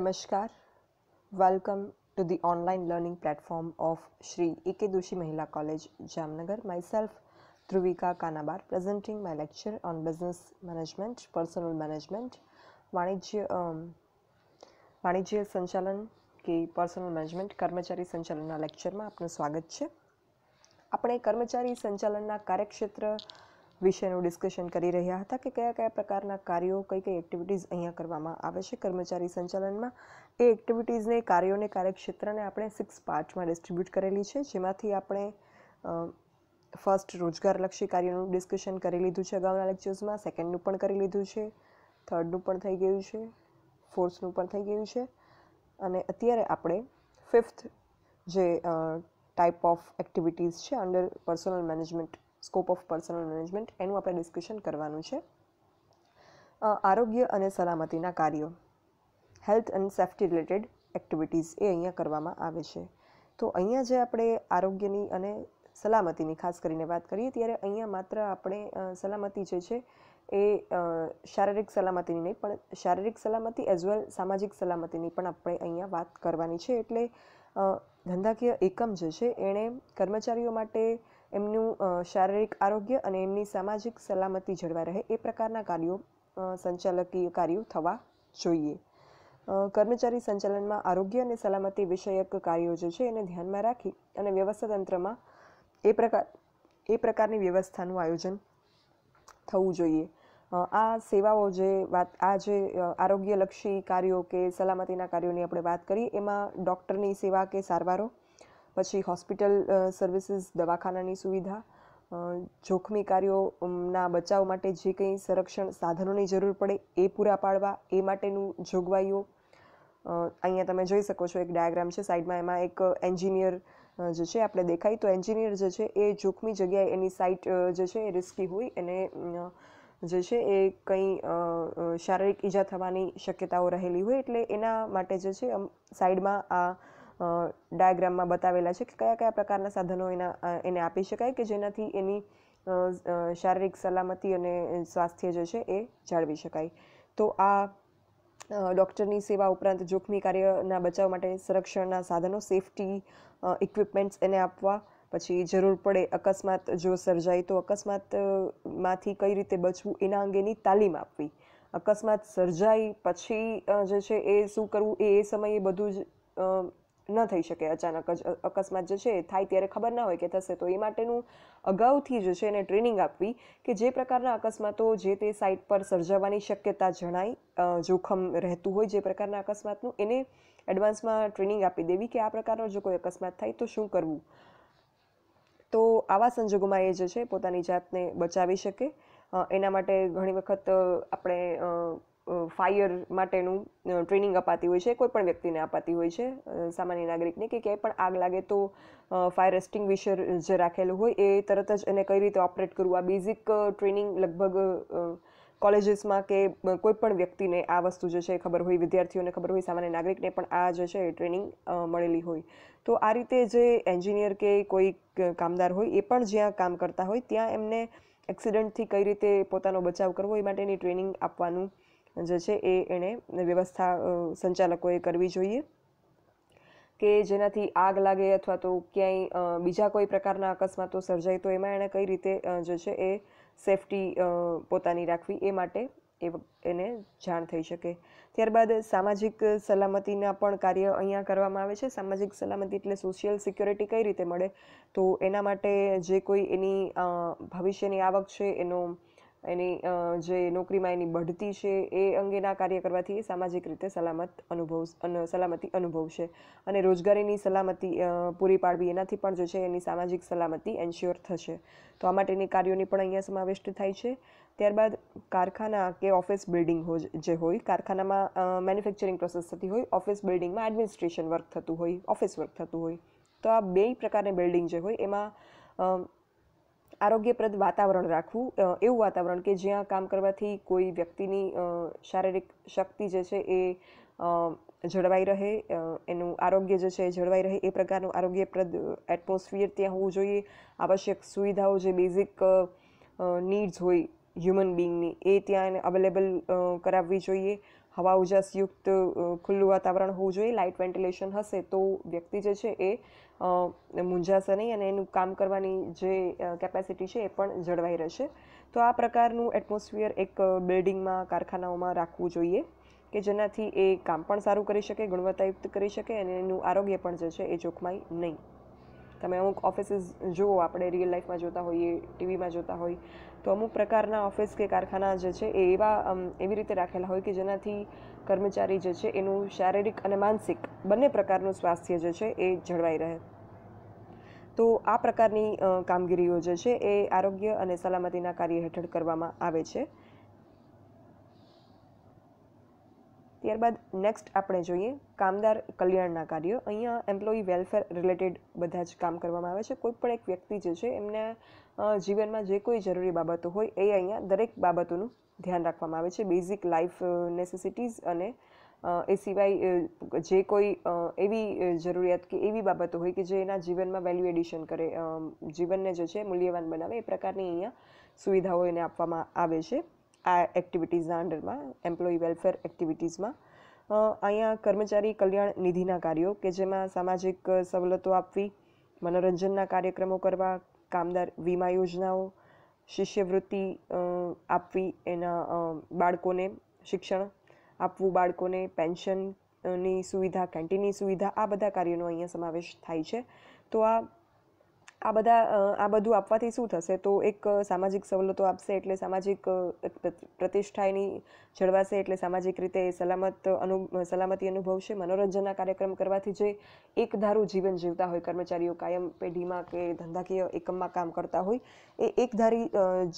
નમસ્કાર welcome to the online learning platform of Shri AK Doshi મહિલા college Jamnagar myself Dhruvika Kanabar presenting my lecture on business management personal management વાણિજ્ય વાણિજ્ય સંચાલન કે personal management કર્મચારી સંચાલનના લેક્ચરમાં આપનું સ્વાગત છે આપણે કર્મચારી સંચાલનના કાર્યક્ષેત્ર વિષયનું ડિસ્કશન કરી રહ્યા હતા કે કયા કયા પ્રકારના કાર્યો કઈ કઈ એક્ટિવિટીઝ અહીંયા કરવામાં આવે છે કર્મચારી સંચાલનમાં એ એક્ટિવિટીઝને કાર્યોને કાર્યક્ષેત્રને આપણે સિક્સ પાર્ટમાં ડિસ્ટ્રીબ્યુટ કરેલી છે જેમાંથી આપણે ફર્સ્ટ રોજગારલક્ષી કાર્યોનું ડિસ્કશન કરી લીધું છે અગાઉના લેક્ચર્સમાં સેકન્ડનું પણ કરી લીધું છે થર્ડનું પણ થઈ ગયું છે ફોર્થનું પણ થઈ ગયું છે અને અત્યારે આપણે ફિફ્થ જે ટાઈપ ઓફ એક્ટિવિટીઝ છે under personal management scope of personal management એનું આપણે ડિસ્કશન કરવાનું છે આરોગ્ય અને સલામતીના કાર્યો health and safety related activities એ અહીંયા કરવામાં આવે છે તો અહીંયા જે આપણે આરોગ્યની અને સલામતીની ખાસ કરીને વાત કરીએ ત્યારે અહીંયા માત્ર આપણે સલામતી જે છે એ શારીરિક સલામતીની નહીં પણ શારીરિક સલામતી એઝ વેલ સામાજિક સલામતીની પણ આપણે અહીંયા વાત કરવાની છે એટલે ધંધાકીય એકમ જે છે એણે કર્મચારીઓ માટે એમનું શારીરિક આરોગ્ય અને એમની સામાજિક સલામતી જળવાઈ રહે એ પ્રકારના કાર્યો સંચાલકીય કાર્યો થવા જોઈએ કર્મચારી સંચાલનમાં આરોગ્ય અને સલામતી વિષયક કાર્યો જે છે એને ધ્યાનમાં રાખી અને વ્યવસ્થા તંત્રમાં એ પ્રકાર એ પ્રકારની વ્યવસ્થાનું આયોજન થવું જોઈએ આ સેવાઓ જે વાત આ જે આરોગ્યલક્ષી કાર્યો કે સલામતીના કાર્યોની આપણે વાત કરી એમાં ડૉક્ટરની સેવા કે સારવારો પછી હોસ્પિટલ સર્વિસીસ દવાખાનાની સુવિધા જોખમી કાર્યોના બચાવ માટે જે કંઈ સંરક્ષણ સાધનોની જરૂર પડે એ પૂરા પાડવા એ માટેનું જોગવાઈઓ અહીંયા તમે જોઈ શકો છો એક ડાયાગ્રામ છે સાઈડમાં એમાં એક એન્જિનિયર જે છે આપણે દેખાય તો એન્જિનિયર જે છે એ જોખમી જગ્યાએ એની સાઇટ જે છે એ રિસ્કી હોય એને જે છે એ કંઈ શારીરિક ઈજા થવાની શક્યતાઓ રહેલી હોય એટલે એના માટે જે છે સાઈડમાં આ ડાયાગ્રામમાં બતાવેલા છે કે કયા કયા પ્રકારના સાધનો એના એને આપી શકાય કે જેનાથી એની શારીરિક સલામતી અને સ્વાસ્થ્ય જે છે એ જાળવી શકાય તો આ ડૉક્ટરની સેવા ઉપરાંત જોખમી કાર્યના બચાવ માટે સંરક્ષણના સાધનો સેફટી ઇક્વિપમેન્ટ્સ એને આપવા પછી જરૂર પડે અકસ્માત જો સર્જાય તો અકસ્માતમાંથી કઈ રીતે બચવું એના અંગેની તાલીમ આપવી અકસ્માત સર્જાય પછી જે છે એ શું કરવું એ એ સમયે બધું જ ન થઈ શકે અચાનક જ અકસ્માત જે છે એ થાય ત્યારે ખબર ના હોય કે થશે તો એ માટેનું અગાઉથી જે છે એને ટ્રેનિંગ આપવી કે જે પ્રકારના અકસ્માતો જે તે સાઇટ પર સર્જાવાની શક્યતા જણાય જોખમ રહેતું હોય જે પ્રકારના અકસ્માતનું એને એડવાન્સમાં ટ્રેનિંગ આપી દેવી કે આ પ્રકારનો જો કોઈ અકસ્માત થાય તો શું કરવું તો આવા સંજોગોમાં એ જે છે પોતાની જાતને બચાવી શકે એના માટે ઘણી વખત આપણે ફાયર માટેનું ટ્રેનિંગ અપાતી હોય છે કોઈ પણ વ્યક્તિને અપાતી હોય છે સામાન્ય નાગરિકને કે ક્યાંય પણ આગ લાગે તો ફાયર એસ્ટિંગ્વિશર જે રાખેલું હોય એ તરત જ એને કઈ રીતે ઓપરેટ કરવું આ બેઝિક ટ્રેનિંગ લગભગ કોલેજીસમાં કે કોઈ પણ વ્યક્તિને આ વસ્તુ જે છે ખબર હોય વિદ્યાર્થીઓને ખબર હોય સામાન્ય નાગરિકને પણ આ જે છે એ ટ્રેનિંગ મળેલી હોય તો આ રીતે જે એન્જિનિયર કે કોઈ કામદાર હોય એ પણ જ્યાં કામ કરતા હોય ત્યાં એમને એક્સિડન્ટથી કઈ રીતે પોતાનો બચાવ કરવો એ માટેની ટ્રેનિંગ આપવાનું જે છે એ એણે વ્યવસ્થા સંચાલકોએ કરવી જોઈએ કે જેનાથી આગ લાગે અથવા તો ક્યાંય બીજા કોઈ પ્રકારના અકસ્માતો સર્જાય તો એમાં એણે કઈ રીતે જે છે એ સેફટી પોતાની રાખવી એ માટે એ એને જાણ થઈ શકે ત્યારબાદ સામાજિક સલામતીના પણ કાર્ય અહીંયા કરવામાં આવે છે સામાજિક સલામતી એટલે સોશિયલ સિક્યોરિટી કઈ રીતે મળે તો એના માટે જે કોઈ એની ભવિષ્યની આવક છે એનો એની જે નોકરીમાં એની બઢતી છે એ અંગેના કાર્ય કરવાથી સામાજિક રીતે સલામત અનુભવ સલામતી અનુભવશે અને રોજગારીની સલામતી પૂરી પાડવી એનાથી પણ જે છે એની સામાજિક સલામતી એન્શ્યોર થશે તો આ માટેની કાર્યોની પણ અહીંયા સમાવિષ્ટ થાય છે ત્યારબાદ કારખાના કે ઓફિસ બિલ્ડિંગ હો જે હોય કારખાનામાં મેન્યુફેક્ચરિંગ પ્રોસેસ થતી હોય ઓફિસ બિલ્ડિંગમાં એડમિનિસ્ટ્રેશન વર્ક થતું હોય ઓફિસ વર્ક થતું હોય તો આ બે પ્રકારની બિલ્ડિંગ જે હોય એમાં આરોગ્યપ્રદ વાતાવરણ રાખવું એવું વાતાવરણ કે જ્યાં કામ કરવાથી કોઈ વ્યક્તિની શારીરિક શક્તિ જે છે એ જળવાઈ રહે એનું આરોગ્ય જે છે એ જળવાઈ રહે એ પ્રકારનું આરોગ્યપ્રદ એટમોસ્ફિયર ત્યાં હોવું જોઈએ આવશ્યક સુવિધાઓ જે બેઝિક નીડ્સ હોય હ્યુમન બિંગની એ ત્યાં એને અવેલેબલ કરાવવી જોઈએ હવા ઉજાસયુક્ત ખુલ્લું વાતાવરણ હોવું જોઈએ લાઇટ વેન્ટિલેશન હશે તો વ્યક્તિ જે છે એ મૂંઝાશે નહીં અને એનું કામ કરવાની જે કેપેસિટી છે એ પણ જળવાઈ રહેશે તો આ પ્રકારનું એટમોસ્ફિયર એક બિલ્ડિંગમાં કારખાનાઓમાં રાખવું જોઈએ કે જેનાથી એ કામ પણ સારું કરી શકે ગુણવત્તાયુક્ત કરી શકે અને એનું આરોગ્ય પણ જે છે એ જોખમાય નહીં તમે અમુક ઓફિસીસ જુઓ આપણે રિયલ લાઈફમાં જોતા હોઈએ ટીવીમાં જોતા હોઈએ તો અમુક પ્રકારના ઓફિસ કે કારખાના જે છે એ એવા એવી રીતે રાખેલા હોય કે જેનાથી કર્મચારી જે છે એનું શારીરિક અને માનસિક બંને પ્રકારનું સ્વાસ્થ્ય જે છે એ જળવાઈ રહે તો આ પ્રકારની કામગીરીઓ જે છે એ આરોગ્ય અને સલામતીના કાર્ય હેઠળ કરવામાં આવે છે ત્યારબાદ નેક્સ્ટ આપણે જોઈએ કામદાર કલ્યાણના કાર્યો અહીંયા એમ્પ્લોયી વેલફેર રિલેટેડ બધા જ કામ કરવામાં આવે છે કોઈ પણ એક વ્યક્તિ જે છે એમને જીવનમાં જે કોઈ જરૂરી બાબતો હોય એ અહીંયા દરેક બાબતોનું ધ્યાન રાખવામાં આવે છે બેઝિક લાઈફ નેસેસિટીઝ અને એ સિવાય જે કોઈ એવી જરૂરિયાત કે એવી બાબતો હોય કે જે એના જીવનમાં વેલ્યુ એડિશન કરે જીવનને જે છે મૂલ્યવાન બનાવે એ પ્રકારની અહીંયા સુવિધાઓ એને આપવામાં આવે છે આ એક્ટિવિટીઝના અંડરમાં એમ્પ્લોયી વેલફેર એક્ટિવિટીઝમાં અહીંયા કર્મચારી કલ્યાણ નિધિના કાર્યો કે જેમાં સામાજિક સવલતો આપવી મનોરંજનના કાર્યક્રમો કરવા કામદાર વીમા યોજનાઓ શિષ્યવૃત્તિ આપવી એના બાળકોને શિક્ષણ આપવું બાળકોને પેન્શનની સુવિધા કેન્ટીનની સુવિધા આ બધા કાર્યોનો અહીંયા સમાવેશ થાય છે તો આ આ બધા આ બધું આપવાથી શું થશે તો એક સામાજિક સવલતો આપશે એટલે સામાજિક પ્રતિષ્ઠા એની જળવાશે એટલે સામાજિક રીતે સલામત અનુ સલામતી અનુભવશે મનોરંજનના કાર્યક્રમ કરવાથી જે એક ધારું જીવન જીવતા હોય કર્મચારીઓ કાયમ પેઢીમાં કે ધંધાકીય એકમમાં કામ કરતા હોય એ એકધારી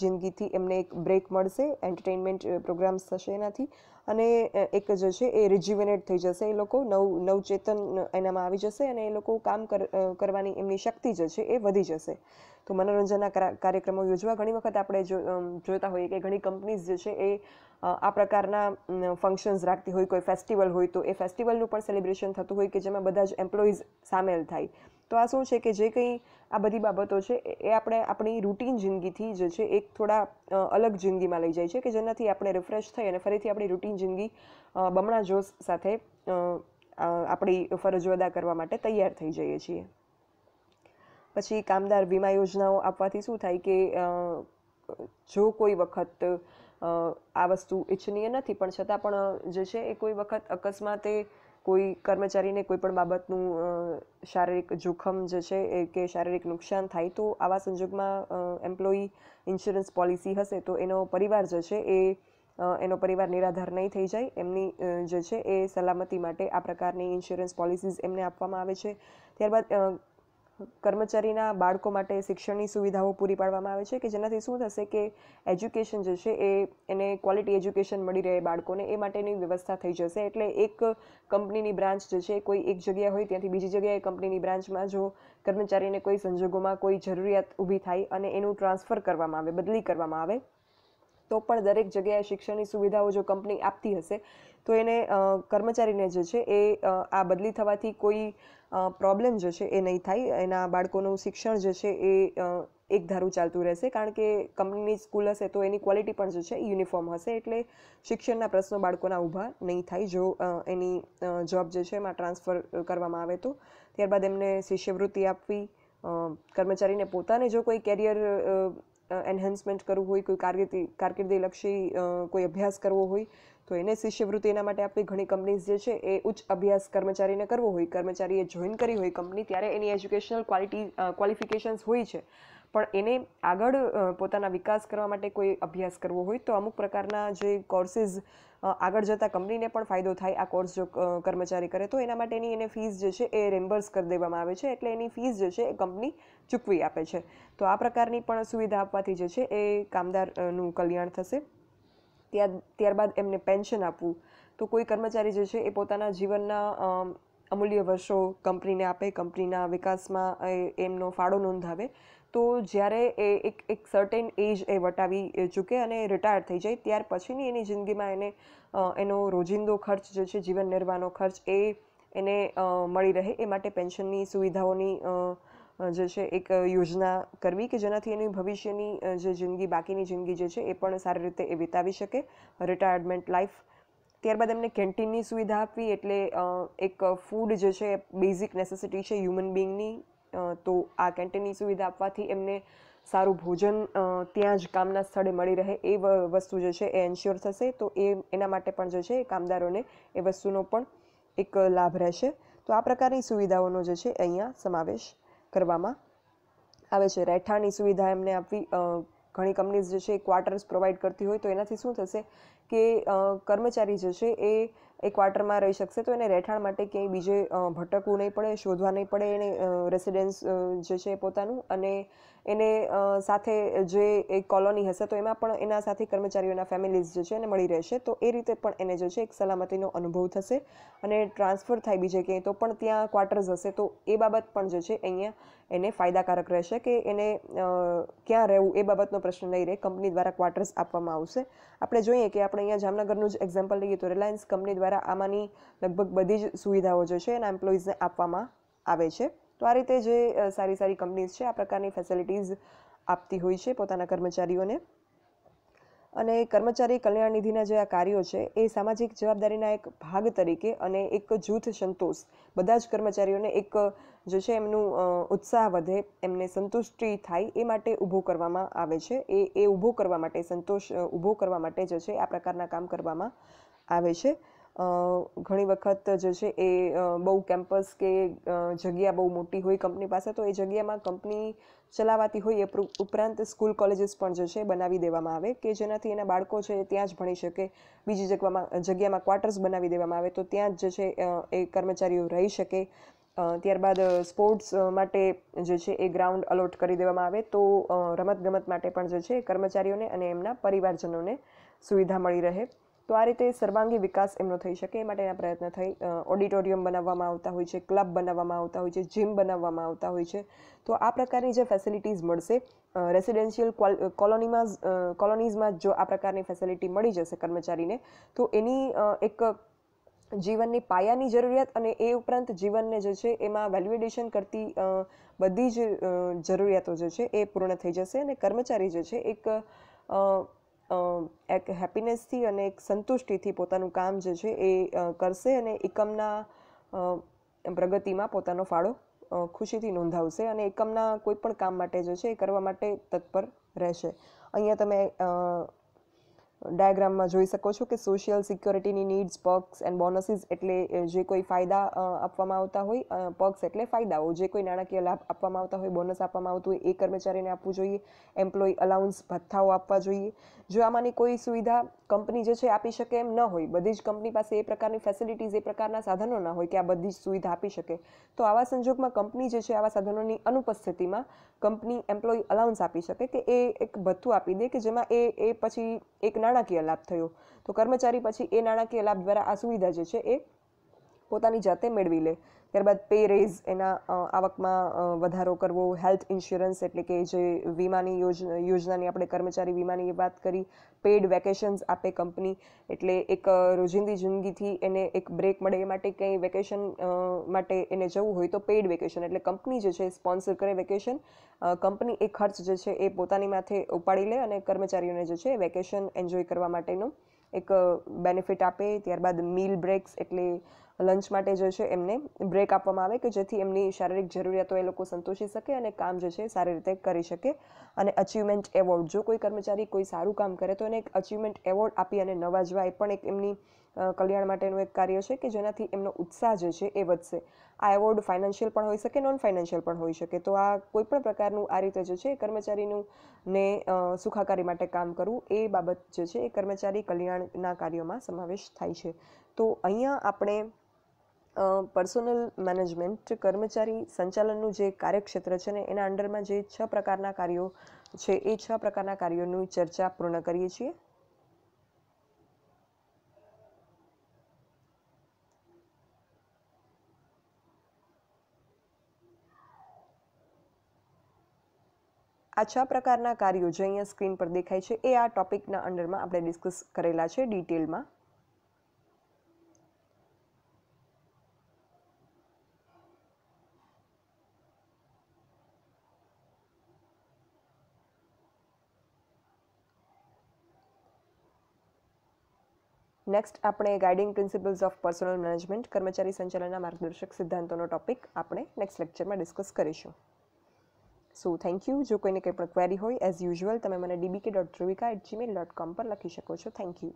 જિંદગીથી એમને એક બ્રેક મળશે એન્ટરટેનમેન્ટ પ્રોગ્રામ્સ થશે એનાથી અને એક જે છે એ રિજ્યુવેનેટ થઈ જશે એ લોકો નવ ચેતન એનામાં આવી જશે અને એ લોકો કામ કરવાની એમની શક્તિ જે છે એ વધી જશે તો મનોરંજનના કાર્યક્રમો યોજવા ઘણી વખત આપણે જોતા હોઈએ કે ઘણી કંપનીઝ જે છે એ આ પ્રકારના ફંક્શન્સ રાખતી હોય કોઈ ફેસ્ટિવલ હોય તો એ ફેસ્ટિવલનું પણ સેલિબ્રેશન થતું હોય કે જેમાં બધા જ એમ્પ્લોઈઝ સામેલ થાય તો આ શું છે કે જે કંઈ આ બધી બાબતો છે એ આપણે આપણી રૂટીન જિંદગીથી જે છે એક થોડા અલગ જિંદગીમાં લઈ જાય છે કે જેનાથી આપણે રિફ્રેશ થઈ અને ફરીથી આપણી રૂટીન જિંદગી બમણા જોશ સાથે આપણી ફરજો અદા કરવા માટે તૈયાર થઈ જઈએ છીએ પછી કામદાર વીમા યોજનાઓ આપવાથી શું થાય કે જો કોઈ વખત આ વસ્તુ ઇચ્છનીય નથી પણ છતાં પણ જે છે એ કોઈ વખત અકસ્માતે કોઈ કર્મચારીને કોઈ પણ બાબતનું શારીરિક જોખમ જે છે એ કે શારીરિક નુકસાન થાય તો આવા સંજોગમાં એમ્પ્લોયી ઇન્સ્યોરન્સ પોલિસી હશે તો એનો પરિવાર જે છે એ એનો પરિવાર નિરાધાર નહીં થઈ જાય એમની જે છે એ સલામતી માટે આ પ્રકારની ઇન્સ્યોરન્સ પોલિસીઝ એમને આપવામાં આવે છે ત્યારબાદ કર્મચારીના બાળકો માટે શિક્ષણની સુવિધાઓ પૂરી પાડવામાં આવે છે કે જેનાથી શું થશે કે એજ્યુકેશન જે છે એ એને ક્વોલિટી એજ્યુકેશન મળી રહે બાળકોને એ માટેની વ્યવસ્થા થઈ જશે એટલે એક કંપનીની બ્રાન્ચ જે છે કોઈ એક જગ્યાએ હોય ત્યાંથી બીજી જગ્યાએ કંપનીની બ્રાન્ચમાં જો કર્મચારીને કોઈ સંજોગોમાં કોઈ જરૂરિયાત ઊભી થાય અને એનું ટ્રાન્સફર કરવામાં આવે બદલી કરવામાં આવે તો પણ દરેક જગ્યાએ શિક્ષણની સુવિધાઓ જો કંપની આપતી હશે તો એને કર્મચારીને જે છે એ આ બદલી થવાથી કોઈ પ્રોબ્લેમ જે છે એ નહીં થાય એના બાળકોનું શિક્ષણ જે છે એ એક ધારું ચાલતું રહેશે કારણ કે કંપનીની સ્કૂલ હશે તો એની ક્વોલિટી પણ જે છે એ યુનિફોર્મ હશે એટલે શિક્ષણના પ્રશ્નો બાળકોના ઊભા નહીં થાય જો એની જોબ જે છે એમાં ટ્રાન્સફર કરવામાં આવે તો ત્યારબાદ એમને શિષ્યવૃત્તિ આપવી કર્મચારીને પોતાને જો કોઈ કેરિયર એન્હાન્સમેન્ટ કરવું હોય કોઈ કારકિર્દી કારકિર્દીલક્ષી કોઈ અભ્યાસ કરવો હોય તો એને શિષ્યવૃત્તિ એના માટે આપણી ઘણી કંપનીઝ જે છે એ ઉચ્ચ અભ્યાસ કર્મચારીને કરવો હોય કર્મચારીએ જોઈન કરી હોય કંપની ત્યારે એની એજ્યુકેશનલ ક્વોલિટી ક્વોલિફિકેશન્સ હોય છે પણ એને આગળ પોતાના વિકાસ કરવા માટે કોઈ અભ્યાસ કરવો હોય તો અમુક પ્રકારના જે કોર્સિસ આગળ જતાં કંપનીને પણ ફાયદો થાય આ કોર્સ જો કર્મચારી કરે તો એના માટેની એને ફીસ જે છે એ રેમ્બર્સ કરી દેવામાં આવે છે એટલે એની ફીસ જે છે એ કંપની ચૂકવી આપે છે તો આ પ્રકારની પણ સુવિધા આપવાથી જે છે એ કામદારનું કલ્યાણ થશે ત્યાર ત્યારબાદ એમને પેન્શન આપવું તો કોઈ કર્મચારી જે છે એ પોતાના જીવનના અમૂલ્ય વર્ષો કંપનીને આપે કંપનીના વિકાસમાં એમનો ફાળો નોંધાવે તો જ્યારે એ એક એક સર્ટેન એજ એ વટાવી ચૂકે અને રિટાયર થઈ જાય ત્યાર પછીની એની જિંદગીમાં એને એનો રોજિંદો ખર્ચ જે છે જીવન નિર્વાહનો ખર્ચ એ એને મળી રહે એ માટે પેન્શનની સુવિધાઓની જે છે એક યોજના કરવી કે જેનાથી એની ભવિષ્યની જે જિંદગી બાકીની જિંદગી જે છે એ પણ સારી રીતે એ વિતાવી શકે રિટાયરમેન્ટ લાઈફ ત્યારબાદ એમને કેન્ટીનની સુવિધા આપવી એટલે એક ફૂડ જે છે બેઝિક નેસેસિટી છે હ્યુમન બિંગની તો આ કેન્ટીનની સુવિધા આપવાથી એમને સારું ભોજન ત્યાં જ કામના સ્થળે મળી રહે એ વસ્તુ જે છે એ એન્શ્યોર થશે તો એ એના માટે પણ જે છે એ કામદારોને એ વસ્તુનો પણ એક લાભ રહેશે તો આ પ્રકારની સુવિધાઓનો જે છે અહીંયા સમાવેશ કરવામાં આવે છે રહેઠાણની સુવિધા એમને આપવી ઘણી કંપનીઝ જે છે એ ક્વાર્ટર્સ પ્રોવાઈડ કરતી હોય તો એનાથી શું થશે કે કર્મચારી જે છે એ એ ક્વાર્ટરમાં રહી શકશે તો એને રહેઠાણ માટે ક્યાંય બીજે ભટકવું નહીં પડે શોધવા નહીં પડે એને રેસિડેન્સ જે છે પોતાનું અને એને સાથે જે એક કોલોની હશે તો એમાં પણ એના સાથે કર્મચારીઓના ફેમિલીઝ જે છે એને મળી રહેશે તો એ રીતે પણ એને જે છે એક સલામતીનો અનુભવ થશે અને ટ્રાન્સફર થાય બીજે ક્યાંય તો પણ ત્યાં ક્વાર્ટર્સ હશે તો એ બાબત પણ જે છે અહીંયા એને ફાયદાકારક રહેશે કે એને ક્યાં રહેવું એ બાબતનો પ્રશ્ન નહીં રહે કંપની દ્વારા ક્વાર્ટર્સ આપવામાં આવશે આપણે જોઈએ કે આપણે અહીંયા જામનગરનું જ એક્ઝામ્પલ લઈએ તો રિલાયન્સ કંપની દ્વારા આમાંની લગભગ બધી જ સુવિધાઓ જે છે એના એમ્પ્લોઈઝને આપવામાં આવે છે તો આ રીતે જે સારી સારી કંપનીઝ છે આ પ્રકારની ફેસિલિટીઝ આપતી હોય છે પોતાના કર્મચારીઓને અને કર્મચારી કલ્યાણ નિધિના જે આ કાર્યો છે એ સામાજિક જવાબદારીના એક ભાગ તરીકે અને એક જૂથ સંતોષ બધા જ કર્મચારીઓને એક જે છે એમનું ઉત્સાહ વધે એમને સંતુષ્ટિ થાય એ માટે ઊભો કરવામાં આવે છે એ એ ઊભો કરવા માટે સંતોષ ઊભો કરવા માટે જે છે આ પ્રકારના કામ કરવામાં આવે છે ઘણી વખત જે છે એ બહુ કેમ્પસ કે જગ્યા બહુ મોટી હોય કંપની પાસે તો એ જગ્યામાં કંપની ચલાવાતી હોય એ ઉપરાંત સ્કૂલ કોલેજીસ પણ જે છે બનાવી દેવામાં આવે કે જેનાથી એના બાળકો છે ત્યાં જ ભણી શકે બીજી જગ્યામાં જગ્યામાં ક્વાર્ટર્સ બનાવી દેવામાં આવે તો ત્યાં જ જે છે એ કર્મચારીઓ રહી શકે ત્યારબાદ સ્પોર્ટ્સ માટે જે છે એ ગ્રાઉન્ડ અલોટ કરી દેવામાં આવે તો રમતગમત માટે પણ જે છે કર્મચારીઓને અને એમના પરિવારજનોને સુવિધા મળી રહે તો આ રીતે સર્વાંગી વિકાસ એમનો થઈ શકે એ માટેના પ્રયત્ન થઈ ઓડિટોરિયમ બનાવવામાં આવતા હોય છે ક્લબ બનાવવામાં આવતા હોય છે જીમ બનાવવામાં આવતા હોય છે તો આ પ્રકારની જે ફેસિલિટીઝ મળશે રેસિડેન્શિયલ કોલોનીમાં કોલોનીઝમાં જો આ પ્રકારની ફેસિલિટી મળી જશે કર્મચારીને તો એની એક જીવનની પાયાની જરૂરિયાત અને એ ઉપરાંત જીવનને જે છે એમાં વેલ્યુએડેશન કરતી બધી જ જરૂરિયાતો જે છે એ પૂર્ણ થઈ જશે અને કર્મચારી જે છે એક એક હેપીનેસથી અને એક સંતુષ્ટિથી પોતાનું કામ જે છે એ કરશે અને એકમના પ્રગતિમાં પોતાનો ફાળો ખુશીથી નોંધાવશે અને એકમના કોઈ પણ કામ માટે જે છે એ કરવા માટે તત્પર રહેશે અહીંયા તમે ડાયાગ્રામમાં જોઈ શકો છો કે સોશિયલ સિક્યોરિટીની નીડ્સ પર્ક્સ એન્ડ બોનસીસ એટલે જે કોઈ ફાયદા આપવામાં આવતા હોય પક્ષ એટલે ફાયદાઓ જે કોઈ નાણાકીય લાભ આપવામાં આવતા હોય બોનસ આપવામાં આવતું હોય એ કર્મચારીને આપવું જોઈએ એમ્પ્લોય અલાઉન્સ ભથ્થાઓ આપવા જોઈએ જો આમાંની કોઈ સુવિધા કંપની જે છે આપી શકે એમ ન હોય બધી જ કંપની પાસે એ પ્રકારની ફેસિલિટીઝ એ પ્રકારના સાધનો ન હોય કે આ બધી જ સુવિધા આપી શકે તો આવા સંજોગમાં કંપની જે છે આવા સાધનોની અનુપસ્થિતિમાં કંપની એમ્પ્લોય અલાઉન્સ આપી શકે કે એ એક ભથ્થું આપી દે કે જેમાં એ એ પછી એક નાણાકીય લાભ થયો તો કર્મચારી પછી એ નાણાકીય લાભ દ્વારા આ સુવિધા જે છે એ પોતાની જાતે મેળવી લે ત્યારબાદ પે રેઝ એના આવકમાં વધારો કરવો હેલ્થ ઇન્સ્યોરન્સ એટલે કે જે વીમાની યોજનાની આપણે કર્મચારી વીમાની વાત કરી પેડ વેકેશન્સ આપે કંપની એટલે એક રોજિંદી જિંદગીથી એને એક બ્રેક મળે એ માટે કંઈ વેકેશન માટે એને જવું હોય તો પેડ વેકેશન એટલે કંપની જે છે સ્પોન્સર કરે વેકેશન કંપની એ ખર્ચ જે છે એ પોતાની માથે ઉપાડી લે અને કર્મચારીઓને જે છે વેકેશન એન્જોય કરવા માટેનું એક બેનિફિટ આપે ત્યારબાદ મીલ બ્રેક્સ એટલે લંચ માટે જે છે એમને બ્રેક આપવામાં આવે કે જેથી એમની શારીરિક જરૂરિયાતો એ લોકો સંતોષી શકે અને કામ જે છે સારી રીતે કરી શકે અને અચિવમેન્ટ એવોર્ડ જો કોઈ કર્મચારી કોઈ સારું કામ કરે તો એને એક અચિવમેન્ટ એવોર્ડ આપી અને નવાજવા એ પણ એક એમની કલ્યાણ માટેનું એક કાર્ય છે કે જેનાથી એમનો ઉત્સાહ જે છે એ વધશે આ એવોર્ડ ફાઇનાન્શિયલ પણ હોઈ શકે નોન ફાઇનાન્શિયલ પણ હોઈ શકે તો આ કોઈપણ પ્રકારનું આ રીતે જે છે કર્મચારીનું ને સુખાકારી માટે કામ કરવું એ બાબત જે છે એ કર્મચારી કલ્યાણના કાર્યોમાં સમાવેશ થાય છે તો અહીંયા આપણે પર્સોનલ મેનેજમેન્ટ કર્મચારી સંચાલનનું જે કાર્યક્ષેત્ર છે ને એના અંડરમાં જે છ પ્રકારના કાર્યો છે એ છ પ્રકારના કાર્યોની ચર્ચા પૂર્ણ કરીએ છીએ આ છ પ્રકારના કાર્યો જે અહીંયા સ્ક્રીન પર દેખાય છે એ આ ટોપિકના અંડરમાં આપણે ડિસ્કસ કરેલા છે ડિટેલમાં નેક્સ્ટ આપણે guiding principles of personal management કર્મચારી સંચાલનના માર્ગદર્શક સિદ્ધાંતોનો ટોપિક આપણે નેક્સ્ટ લેક્ચરમાં ડિસ્કસ કરીશું સો થેન્ક યુ જો કોઈને કંઈ પણ ક્વેરી હોય એઝ યુઝ્યુઅલ તમે મને DBK dot Dhruvika at Gmail dot com પર લખી શકો છો થેન્ક યુ